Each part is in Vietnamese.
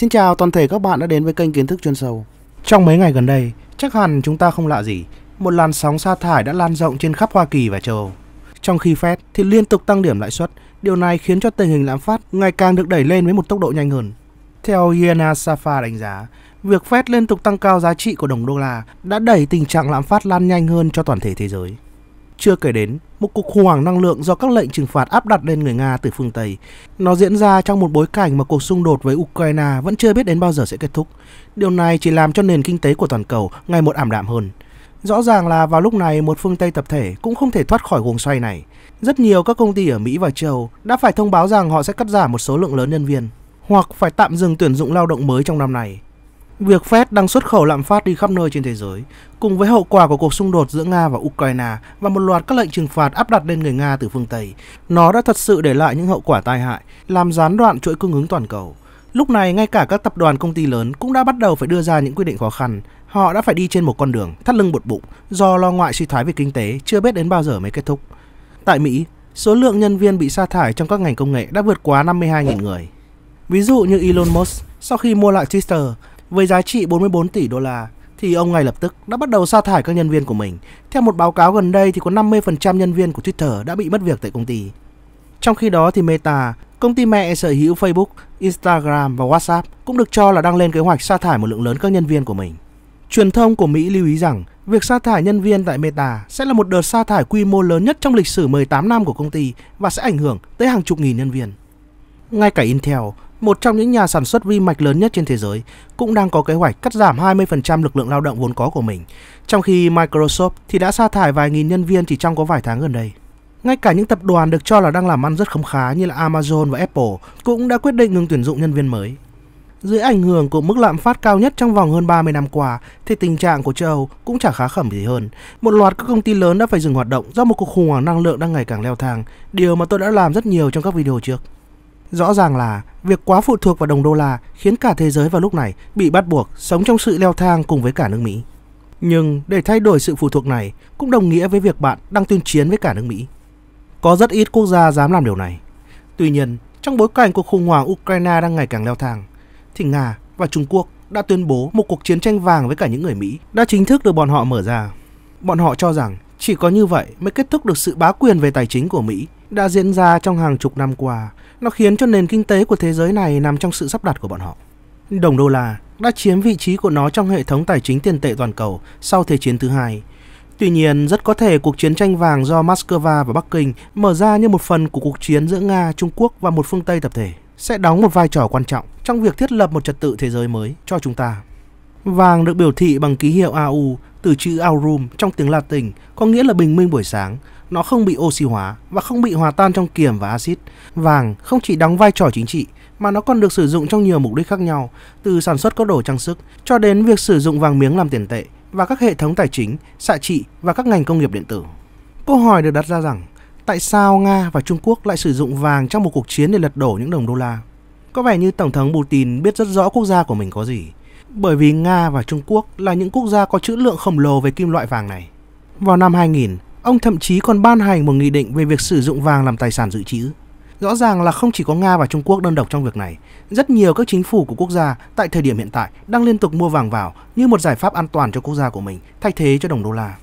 Xin chào toàn thể các bạn đã đến với kênh Kiến thức chuyên sâu. Trong mấy ngày gần đây, chắc hẳn chúng ta không lạ gì, một làn sóng sa thải đã lan rộng trên khắp Hoa Kỳ và châu Âu. Trong khi Fed thì liên tục tăng điểm lãi suất, điều này khiến cho tình hình lạm phát ngày càng được đẩy lên với một tốc độ nhanh hơn. Theo Iana Safa đánh giá, việc Fed liên tục tăng cao giá trị của đồng đô la đã đẩy tình trạng lạm phát lan nhanh hơn cho toàn thể thế giới. Chưa kể đến một cuộc khủng hoảng năng lượng do các lệnh trừng phạt áp đặt lên người Nga từ phương Tây. Nó diễn ra trong một bối cảnh mà cuộc xung đột với Ukraine vẫn chưa biết đến bao giờ sẽ kết thúc. Điều này chỉ làm cho nền kinh tế của toàn cầu ngày một ảm đạm hơn. Rõ ràng là vào lúc này một phương Tây tập thể cũng không thể thoát khỏi guồng xoay này. Rất nhiều các công ty ở Mỹ và châu Âu đã phải thông báo rằng họ sẽ cắt giảm một số lượng lớn nhân viên hoặc phải tạm dừng tuyển dụng lao động mới trong năm này Việc Fed đang xuất khẩu lạm phát đi khắp nơi trên thế giới, cùng với hậu quả của cuộc xung đột giữa Nga và Ukraine và một loạt các lệnh trừng phạt áp đặt lên người Nga từ phương Tây, nó đã thật sự để lại những hậu quả tai hại, làm gián đoạn chuỗi cung ứng toàn cầu. Lúc này, ngay cả các tập đoàn công ty lớn cũng đã bắt đầu phải đưa ra những quyết định khó khăn. Họ đã phải đi trên một con đường thắt lưng bột bụng do lo ngại suy thoái về kinh tế chưa biết đến bao giờ mới kết thúc. Tại Mỹ, số lượng nhân viên bị sa thải trong các ngành công nghệ đã vượt quá 52.000 người. Ví dụ như Elon Musk, sau khi mua lại Twitter với giá trị 44 tỷ đô la thì ông ngay lập tức đã bắt đầu sa thải các nhân viên của mình. Theo một báo cáo gần đây thì có 50% nhân viên của Twitter đã bị mất việc tại công ty. Trong khi đó thì Meta, công ty mẹ sở hữu Facebook, Instagram và WhatsApp cũng được cho là đang lên kế hoạch sa thải một lượng lớn các nhân viên của mình. Truyền thông của Mỹ lưu ý rằng việc sa thải nhân viên tại Meta sẽ là một đợt sa thải quy mô lớn nhất trong lịch sử 18 năm của công ty và sẽ ảnh hưởng tới hàng chục nghìn nhân viên. Ngay cả Intel, một trong những nhà sản xuất vi mạch lớn nhất trên thế giới, cũng đang có kế hoạch cắt giảm 20% lực lượng lao động vốn có của mình, trong khi Microsoft thì đã sa thải vài nghìn nhân viên chỉ trong có vài tháng gần đây. Ngay cả những tập đoàn được cho là đang làm ăn rất khấm khá như là Amazon và Apple cũng đã quyết định ngừng tuyển dụng nhân viên mới. Dưới ảnh hưởng của mức lạm phát cao nhất trong vòng hơn 30 năm qua, thì tình trạng của châu Âu cũng chẳng khá khẩm gì hơn. Một loạt các công ty lớn đã phải dừng hoạt động do một cuộc khủng hoảng năng lượng đang ngày càng leo thang, điều mà tôi đã làm rất nhiều trong các video trước. Rõ ràng là việc quá phụ thuộc vào đồng đô la khiến cả thế giới vào lúc này bị bắt buộc sống trong sự leo thang cùng với cả nước Mỹ. Nhưng để thay đổi sự phụ thuộc này cũng đồng nghĩa với việc bạn đang tuyên chiến với cả nước Mỹ. Có rất ít quốc gia dám làm điều này. Tuy nhiên, trong bối cảnh cuộc khủng hoảng Ukraine đang ngày càng leo thang, thì Nga và Trung Quốc đã tuyên bố một cuộc chiến tranh vàng với cả những người Mỹ đã chính thức được bọn họ mở ra. Bọn họ cho rằng chỉ có như vậy mới kết thúc được sự bá quyền về tài chính của Mỹ đã diễn ra trong hàng chục năm qua. Nó khiến cho nền kinh tế của thế giới này nằm trong sự sắp đặt của bọn họ. Đồng đô la đã chiếm vị trí của nó trong hệ thống tài chính tiền tệ toàn cầu sau Thế chiến thứ hai. Tuy nhiên, rất có thể cuộc chiến tranh vàng do Moscow và Bắc Kinh mở ra như một phần của cuộc chiến giữa Nga, Trung Quốc và một phương Tây tập thể sẽ đóng một vai trò quan trọng trong việc thiết lập một trật tự thế giới mới cho chúng ta. Vàng được biểu thị bằng ký hiệu AU từ chữ aurum trong tiếng Latin có nghĩa là bình minh buổi sáng. Nó không bị oxy hóa và không bị hòa tan trong kiềm và axit. Vàng không chỉ đóng vai trò chính trị mà nó còn được sử dụng trong nhiều mục đích khác nhau, từ sản xuất các đồ trang sức cho đến việc sử dụng vàng miếng làm tiền tệ và các hệ thống tài chính, xạ trị và các ngành công nghiệp điện tử. Câu hỏi được đặt ra rằng, tại sao Nga và Trung Quốc lại sử dụng vàng trong một cuộc chiến để lật đổ những đồng đô la? Có vẻ như Tổng thống Putin biết rất rõ quốc gia của mình có gì bởi vì Nga và Trung Quốc là những quốc gia có trữ lượng khổng lồ về kim loại vàng này. Vào năm 2000, ông thậm chí còn ban hành một nghị định về việc sử dụng vàng làm tài sản dự trữ. Rõ ràng là không chỉ có Nga và Trung Quốc đơn độc trong việc này, rất nhiều các chính phủ của quốc gia tại thời điểm hiện tại đang liên tục mua vàng vào như một giải pháp an toàn cho quốc gia của mình, thay thế cho đồng đô la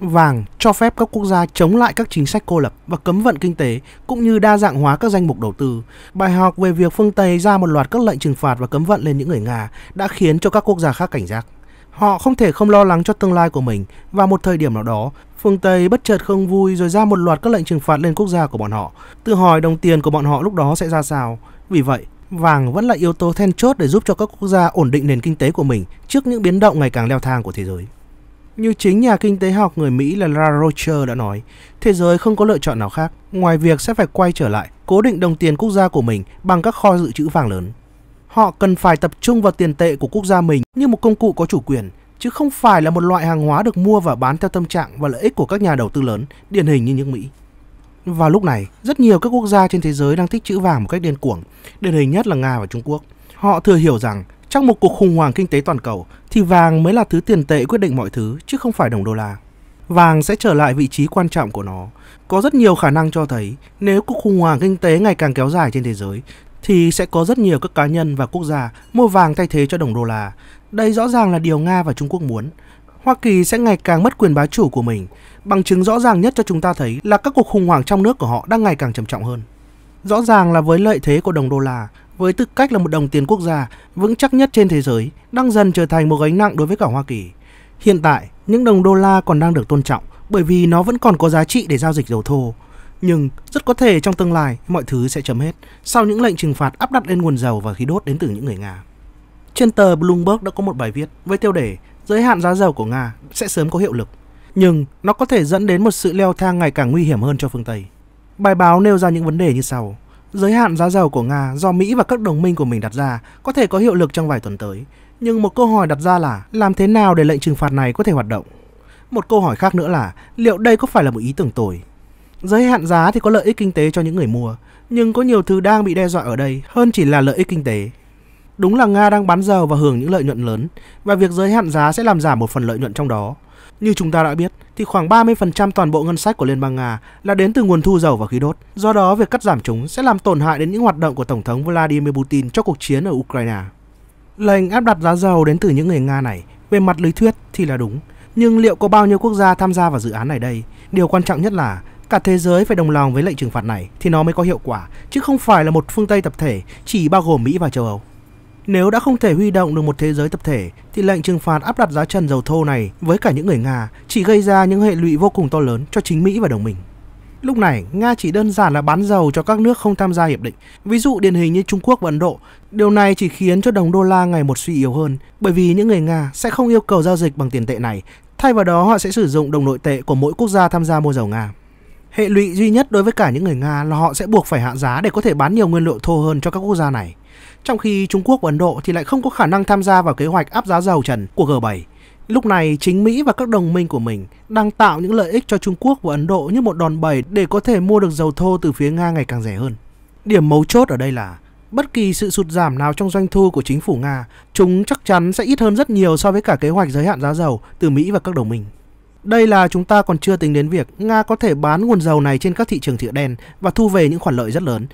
vàng cho phép các quốc gia chống lại các chính sách cô lập và cấm vận kinh tế cũng như đa dạng hóa các danh mục đầu tư. Bài học về việc phương Tây ra một loạt các lệnh trừng phạt và cấm vận lên những người Nga đã khiến cho các quốc gia khác cảnh giác. Họ không thể không lo lắng cho tương lai của mình và một thời điểm nào đó, phương Tây bất chợt không vui rồi ra một loạt các lệnh trừng phạt lên quốc gia của bọn họ. Tự hỏi đồng tiền của bọn họ lúc đó sẽ ra sao. Vì vậy, vàng vẫn là yếu tố then chốt để giúp cho các quốc gia ổn định nền kinh tế của mình trước những biến động ngày càng leo thang của thế giới. Như chính nhà kinh tế học người Mỹ là Lara Rocher đã nói, thế giới không có lựa chọn nào khác ngoài việc sẽ phải quay trở lại cố định đồng tiền quốc gia của mình bằng các kho dự trữ vàng lớn. Họ cần phải tập trung vào tiền tệ của quốc gia mình như một công cụ có chủ quyền, chứ không phải là một loại hàng hóa được mua và bán theo tâm trạng và lợi ích của các nhà đầu tư lớn, điển hình như những Mỹ. Vào lúc này, rất nhiều các quốc gia trên thế giới đang tích trữ vàng một cách điên cuồng, điển hình nhất là Nga và Trung Quốc. Họ thừa hiểu rằng trong một cuộc khủng hoảng kinh tế toàn cầu thì vàng mới là thứ tiền tệ quyết định mọi thứ chứ không phải đồng đô la. Vàng sẽ trở lại vị trí quan trọng của nó. Có rất nhiều khả năng cho thấy nếu cuộc khủng hoảng kinh tế ngày càng kéo dài trên thế giới thì sẽ có rất nhiều các cá nhân và quốc gia mua vàng thay thế cho đồng đô la. Đây rõ ràng là điều Nga và Trung Quốc muốn. Hoa Kỳ sẽ ngày càng mất quyền bá chủ của mình. Bằng chứng rõ ràng nhất cho chúng ta thấy là các cuộc khủng hoảng trong nước của họ đang ngày càng trầm trọng hơn. Rõ ràng là với lợi thế của đồng đô la, với tư cách là một đồng tiền quốc gia vững chắc nhất trên thế giới, đang dần trở thành một gánh nặng đối với cả Hoa Kỳ. Hiện tại, những đồng đô la còn đang được tôn trọng bởi vì nó vẫn còn có giá trị để giao dịch dầu thô. Nhưng rất có thể trong tương lai mọi thứ sẽ chấm hết sau những lệnh trừng phạt áp đặt lên nguồn dầu và khí đốt đến từ những người Nga. Trên tờ Bloomberg đã có một bài viết với tiêu đề Giới hạn giá dầu của Nga sẽ sớm có hiệu lực, nhưng nó có thể dẫn đến một sự leo thang ngày càng nguy hiểm hơn cho phương Tây. Bài báo nêu ra những vấn đề như sau. Giới hạn giá dầu của Nga do Mỹ và các đồng minh của mình đặt ra có thể có hiệu lực trong vài tuần tới. Nhưng một câu hỏi đặt ra là làm thế nào để lệnh trừng phạt này có thể hoạt động? Một câu hỏi khác nữa là liệu đây có phải là một ý tưởng tồi? Giới hạn giá thì có lợi ích kinh tế cho những người mua, nhưng có nhiều thứ đang bị đe dọa ở đây hơn chỉ là lợi ích kinh tế. Đúng là Nga đang bán dầu và hưởng những lợi nhuận lớn, và việc giới hạn giá sẽ làm giảm một phần lợi nhuận trong đó. Như chúng ta đã biết, thì khoảng 30% toàn bộ ngân sách của Liên bang Nga là đến từ nguồn thu dầu và khí đốt. Do đó, việc cắt giảm chúng sẽ làm tổn hại đến những hoạt động của Tổng thống Vladimir Putin cho cuộc chiến ở Ukraine. Lệnh áp đặt giá dầu đến từ những người Nga này, về mặt lý thuyết thì là đúng. Nhưng liệu có bao nhiêu quốc gia tham gia vào dự án này đây? Điều quan trọng nhất là cả thế giới phải đồng lòng với lệnh trừng phạt này thì nó mới có hiệu quả, chứ không phải là một phương Tây tập thể chỉ bao gồm Mỹ và châu Âu. Nếu đã không thể huy động được một thế giới tập thể, thì lệnh trừng phạt áp đặt giá trần dầu thô này với cả những người Nga chỉ gây ra những hệ lụy vô cùng to lớn cho chính Mỹ và đồng minh. Lúc này, Nga chỉ đơn giản là bán dầu cho các nước không tham gia hiệp định, ví dụ điển hình như Trung Quốc và Ấn Độ. Điều này chỉ khiến cho đồng đô la ngày một suy yếu hơn, bởi vì những người Nga sẽ không yêu cầu giao dịch bằng tiền tệ này, thay vào đó họ sẽ sử dụng đồng nội tệ của mỗi quốc gia tham gia mua dầu Nga. Hệ lụy duy nhất đối với cả những người Nga là họ sẽ buộc phải hạ giá để có thể bán nhiều nguyên liệu thô hơn cho các quốc gia này. Trong khi Trung Quốc và Ấn Độ thì lại không có khả năng tham gia vào kế hoạch áp giá dầu trần của G7. Lúc này, chính Mỹ và các đồng minh của mình đang tạo những lợi ích cho Trung Quốc và Ấn Độ như một đòn bẩy để có thể mua được dầu thô từ phía Nga ngày càng rẻ hơn. Điểm mấu chốt ở đây là bất kỳ sự sụt giảm nào trong doanh thu của chính phủ Nga, chúng chắc chắn sẽ ít hơn rất nhiều so với cả kế hoạch giới hạn giá dầu từ Mỹ và các đồng minh. Đây là chúng ta còn chưa tính đến việc Nga có thể bán nguồn dầu này trên các thị trường thị đen và thu về những khoản lợi rất lớn,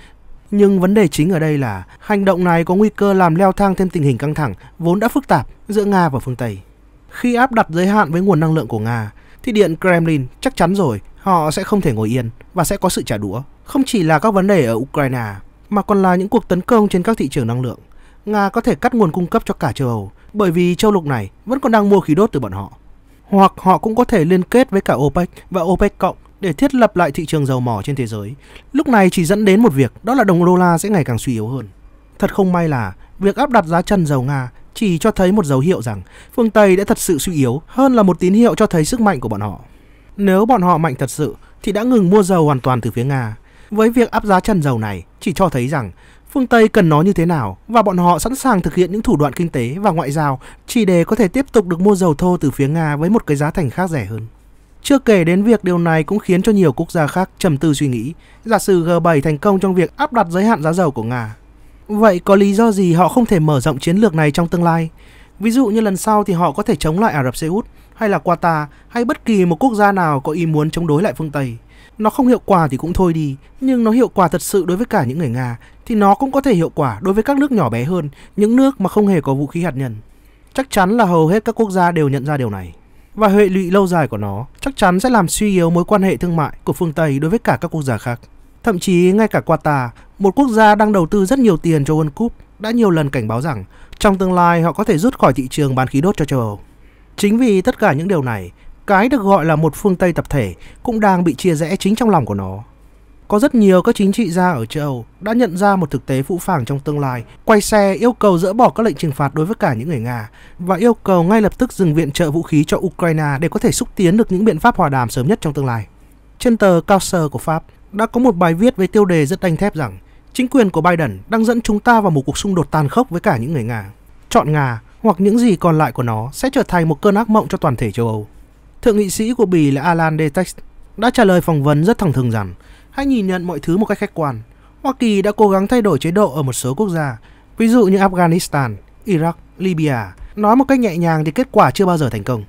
nhưng vấn đề chính ở đây là hành động này có nguy cơ làm leo thang thêm tình hình căng thẳng vốn đã phức tạp giữa Nga và phương Tây. Khi áp đặt giới hạn với nguồn năng lượng của Nga, thì Điện Kremlin chắc chắn rồi họ sẽ không thể ngồi yên và sẽ có sự trả đũa. Không chỉ là các vấn đề ở Ukraine, mà còn là những cuộc tấn công trên các thị trường năng lượng. Nga có thể cắt nguồn cung cấp cho cả châu Âu, bởi vì châu lục này vẫn còn đang mua khí đốt từ bọn họ. Hoặc họ cũng có thể liên kết với cả OPEC và OPEC cộng để thiết lập lại thị trường dầu mỏ trên thế giới. Lúc này chỉ dẫn đến một việc, đó là đồng đô la sẽ ngày càng suy yếu hơn. Thật không may là việc áp đặt giá trần dầu Nga chỉ cho thấy một dấu hiệu rằng phương Tây đã thật sự suy yếu hơn là một tín hiệu cho thấy sức mạnh của bọn họ. Nếu bọn họ mạnh thật sự thì đã ngừng mua dầu hoàn toàn từ phía Nga. Với việc áp giá trần dầu này chỉ cho thấy rằng phương Tây cần nó như thế nào và bọn họ sẵn sàng thực hiện những thủ đoạn kinh tế và ngoại giao chỉ để có thể tiếp tục được mua dầu thô từ phía Nga với một cái giá thành khác rẻ hơn. Chưa kể đến việc điều này cũng khiến cho nhiều quốc gia khác trầm tư suy nghĩ, giả sử G7 thành công trong việc áp đặt giới hạn giá dầu của Nga. Vậy có lý do gì họ không thể mở rộng chiến lược này trong tương lai? Ví dụ như lần sau thì họ có thể chống lại Ả Rập Xê Út hay là Qatar hay bất kỳ một quốc gia nào có ý muốn chống đối lại phương Tây. Nó không hiệu quả thì cũng thôi đi, nhưng nó hiệu quả thật sự đối với cả những người Nga thì nó cũng có thể hiệu quả đối với các nước nhỏ bé hơn, những nước mà không hề có vũ khí hạt nhân. Chắc chắn là hầu hết các quốc gia đều nhận ra điều này và hệ lụy lâu dài của nó chắc chắn sẽ làm suy yếu mối quan hệ thương mại của phương Tây đối với cả các quốc gia khác. Thậm chí ngay cả Qatar, một quốc gia đang đầu tư rất nhiều tiền cho World Cup, đã nhiều lần cảnh báo rằng trong tương lai họ có thể rút khỏi thị trường bán khí đốt cho châu Âu. Chính vì tất cả những điều này, cái được gọi là một phương Tây tập thể cũng đang bị chia rẽ chính trong lòng của nó. Có rất nhiều các chính trị gia ở châu Âu đã nhận ra một thực tế phũ phàng trong tương lai, quay xe yêu cầu dỡ bỏ các lệnh trừng phạt đối với cả những người Nga và yêu cầu ngay lập tức dừng viện trợ vũ khí cho Ukraine để có thể xúc tiến được những biện pháp hòa đàm sớm nhất trong tương lai. Trên tờ causer của Pháp đã có một bài viết với tiêu đề rất đanh thép rằng chính quyền của Biden đang dẫn chúng ta vào một cuộc xung đột tàn khốc với cả những người Nga. Chọn Nga hoặc những gì còn lại của nó sẽ trở thành một cơn ác mộng cho toàn thể châu Âu. Thượng nghị sĩ của Bỉ là Alan de Text đã trả lời phỏng vấn rất thẳng thừng rằng Hãy nhìn nhận mọi thứ một cách khách quan. Hoa Kỳ đã cố gắng thay đổi chế độ ở một số quốc gia, ví dụ như Afghanistan, Iraq, Libya. Nói một cách nhẹ nhàng thì kết quả chưa bao giờ thành công.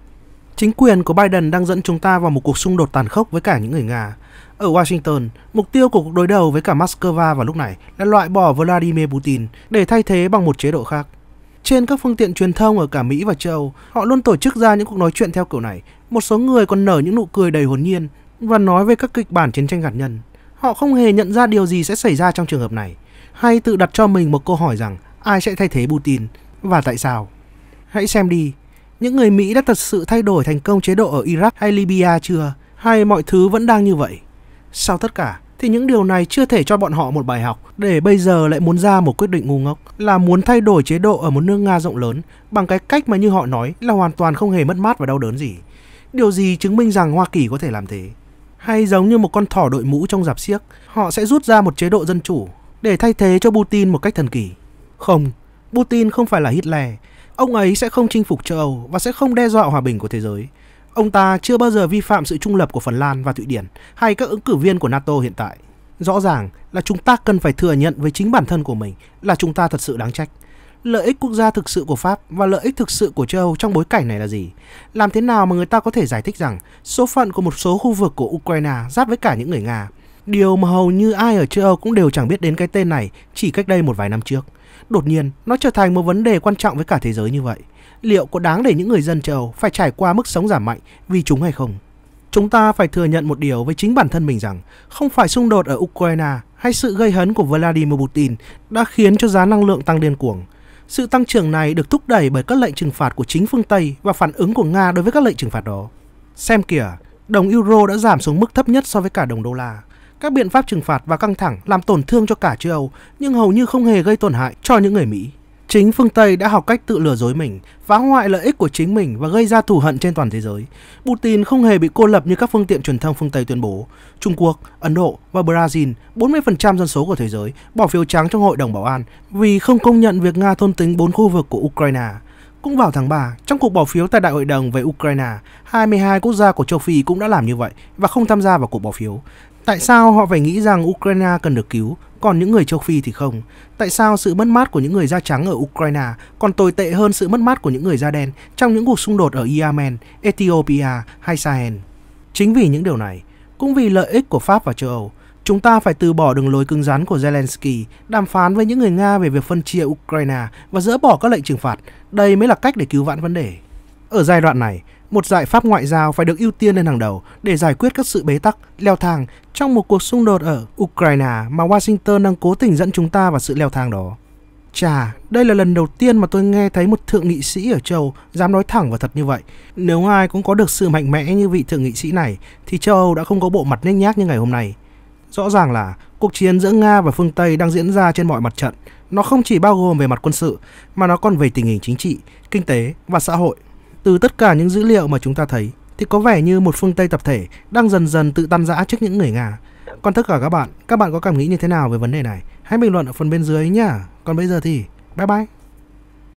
Chính quyền của Biden đang dẫn chúng ta vào một cuộc xung đột tàn khốc với cả những người Nga. Ở Washington, mục tiêu của cuộc đối đầu với cả Moscow vào lúc này là loại bỏ Vladimir Putin để thay thế bằng một chế độ khác. Trên các phương tiện truyền thông ở cả Mỹ và châu Âu, họ luôn tổ chức ra những cuộc nói chuyện theo kiểu này. Một số người còn nở những nụ cười đầy hồn nhiên và nói về các kịch bản chiến tranh hạt nhân. Họ không hề nhận ra điều gì sẽ xảy ra trong trường hợp này, hay tự đặt cho mình một câu hỏi rằng ai sẽ thay thế Putin và tại sao. Hãy xem đi, những người Mỹ đã thật sự thay đổi thành công chế độ ở Iraq hay Libya chưa, hay mọi thứ vẫn đang như vậy? Sau tất cả, thì những điều này chưa thể cho bọn họ một bài học để bây giờ lại muốn ra một quyết định ngu ngốc là muốn thay đổi chế độ ở một nước Nga rộng lớn bằng cái cách mà như họ nói là hoàn toàn không hề mất mát và đau đớn gì. Điều gì chứng minh rằng Hoa Kỳ có thể làm thế? hay giống như một con thỏ đội mũ trong giạp xiếc, họ sẽ rút ra một chế độ dân chủ để thay thế cho Putin một cách thần kỳ. Không, Putin không phải là Hitler, ông ấy sẽ không chinh phục châu Âu và sẽ không đe dọa hòa bình của thế giới. Ông ta chưa bao giờ vi phạm sự trung lập của Phần Lan và Thụy Điển hay các ứng cử viên của NATO hiện tại. Rõ ràng là chúng ta cần phải thừa nhận với chính bản thân của mình là chúng ta thật sự đáng trách lợi ích quốc gia thực sự của Pháp và lợi ích thực sự của châu Âu trong bối cảnh này là gì? Làm thế nào mà người ta có thể giải thích rằng số phận của một số khu vực của Ukraine giáp với cả những người Nga? Điều mà hầu như ai ở châu Âu cũng đều chẳng biết đến cái tên này chỉ cách đây một vài năm trước. Đột nhiên, nó trở thành một vấn đề quan trọng với cả thế giới như vậy. Liệu có đáng để những người dân châu Âu phải trải qua mức sống giảm mạnh vì chúng hay không? Chúng ta phải thừa nhận một điều với chính bản thân mình rằng không phải xung đột ở Ukraine hay sự gây hấn của Vladimir Putin đã khiến cho giá năng lượng tăng điên cuồng sự tăng trưởng này được thúc đẩy bởi các lệnh trừng phạt của chính phương Tây và phản ứng của Nga đối với các lệnh trừng phạt đó. Xem kìa, đồng euro đã giảm xuống mức thấp nhất so với cả đồng đô la. Các biện pháp trừng phạt và căng thẳng làm tổn thương cho cả châu Âu nhưng hầu như không hề gây tổn hại cho những người Mỹ. Chính phương Tây đã học cách tự lừa dối mình, phá hoại lợi ích của chính mình và gây ra thù hận trên toàn thế giới. Putin không hề bị cô lập như các phương tiện truyền thông phương Tây tuyên bố. Trung Quốc, Ấn Độ và Brazil, 40% dân số của thế giới, bỏ phiếu trắng trong Hội đồng Bảo an vì không công nhận việc Nga thôn tính 4 khu vực của Ukraine. Cũng vào tháng 3, trong cuộc bỏ phiếu tại Đại hội đồng về Ukraine, 22 quốc gia của châu Phi cũng đã làm như vậy và không tham gia vào cuộc bỏ phiếu. Tại sao họ phải nghĩ rằng Ukraine cần được cứu còn những người châu Phi thì không. Tại sao sự mất mát của những người da trắng ở Ukraine còn tồi tệ hơn sự mất mát của những người da đen trong những cuộc xung đột ở Yemen, Ethiopia hay Sahel? Chính vì những điều này, cũng vì lợi ích của Pháp và châu Âu, chúng ta phải từ bỏ đường lối cứng rắn của Zelensky, đàm phán với những người Nga về việc phân chia Ukraine và dỡ bỏ các lệnh trừng phạt. Đây mới là cách để cứu vãn vấn đề. Ở giai đoạn này, một giải pháp ngoại giao phải được ưu tiên lên hàng đầu để giải quyết các sự bế tắc, leo thang trong một cuộc xung đột ở Ukraine mà Washington đang cố tình dẫn chúng ta vào sự leo thang đó. Chà, đây là lần đầu tiên mà tôi nghe thấy một thượng nghị sĩ ở châu dám nói thẳng và thật như vậy. Nếu ai cũng có được sự mạnh mẽ như vị thượng nghị sĩ này, thì châu Âu đã không có bộ mặt nhếch nhác như ngày hôm nay. Rõ ràng là cuộc chiến giữa Nga và phương Tây đang diễn ra trên mọi mặt trận. Nó không chỉ bao gồm về mặt quân sự, mà nó còn về tình hình chính trị, kinh tế và xã hội. Từ tất cả những dữ liệu mà chúng ta thấy thì có vẻ như một phương Tây tập thể đang dần dần tự tan rã trước những người Nga. Còn tất cả các bạn, các bạn có cảm nghĩ như thế nào về vấn đề này? Hãy bình luận ở phần bên dưới nhé. Còn bây giờ thì bye bye.